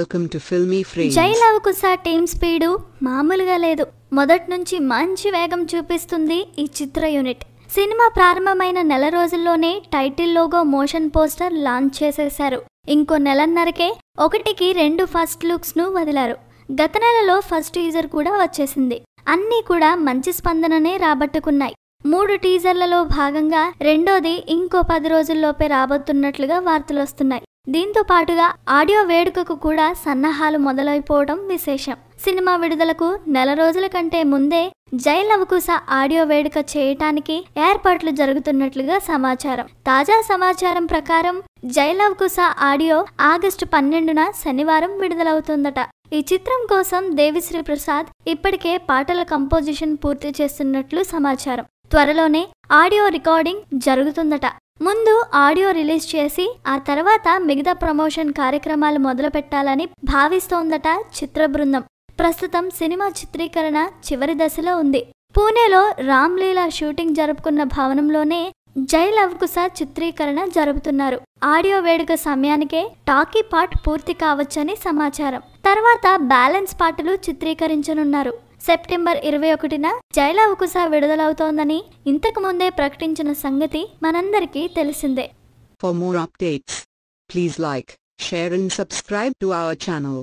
welcome to filmy frames జై కుసా team speed మామూలుగా లేదు మొదటి నుంచి మంచి వేగం చూపిస్తుంది ఈ చిత్ర యూనిట్ సినిమా ప్రారంభమైన నెల రోజుల్లోనే title logo motion poster launch చేసేశారు ఇంకో నెలన్నరకే ఒకటికి రెండు ఫస్ట్ లుక్స్ను వదిలారు గత నెలలో ఫస్ట్ టీజర్ కూడా వచ్చేసింది అన్నీ కూడా మంచి స్పందననే రాబట్టుకున్నాయి మూడు టీజర్లలో భాగంగా రెండోది ఇంకో పది రోజుల్లోపే రాబోతున్నట్లుగా వార్తలు వస్తున్నాయి దీంతో పాటుగా ఆడియో వేడుకకు కూడా సన్నాహాలు మొదలైపోవడం విశేషం సినిమా విడుదలకు నెల రోజుల కంటే ముందే జై లవకుశ ఆడియో వేడుక చేయటానికి ఏర్పాట్లు జరుగుతున్నట్లుగా సమాచారం తాజా సమాచారం ప్రకారం జై లవకుశ ఆడియో ఆగస్టు పన్నెండున శనివారం విడుదలవుతుందట ఈ చిత్రం కోసం దేవిశ్రీ ప్రసాద్ ఇప్పటికే పాటల కంపోజిషన్ పూర్తి చేస్తున్నట్లు సమాచారం త్వరలోనే ఆడియో రికార్డింగ్ జరుగుతుందట ముందు ఆడియో రిలీజ్ చేసి ఆ తర్వాత మిగతా ప్రమోషన్ కార్యక్రమాలు మొదలు పెట్టాలని భావిస్తోందట చిత్ర బృందం ప్రస్తుతం సినిమా చిత్రీకరణ చివరి దశలో ఉంది పూణేలో రామ్లీలా షూటింగ్ జరుపుకున్న భవనంలోనే జై లవ్ కుస చిత్రీకరణ జరుపుతున్నారు ఆడియో వేడుక సమయానికే టాకీ పార్ట్ పూర్తి కావచ్చని సమాచారం తర్వాత బ్యాలెన్స్ పాటలు చిత్రీకరించనున్నారు సెప్టెంబర్ ఇరవై ఒకటిన జైలా ఉకుసా విడుదలవుతోందని ఇంతకు ముందే ప్రకటించిన సంగతి మనందరికీ తెలిసిందే for more updates please like share and subscribe to our channel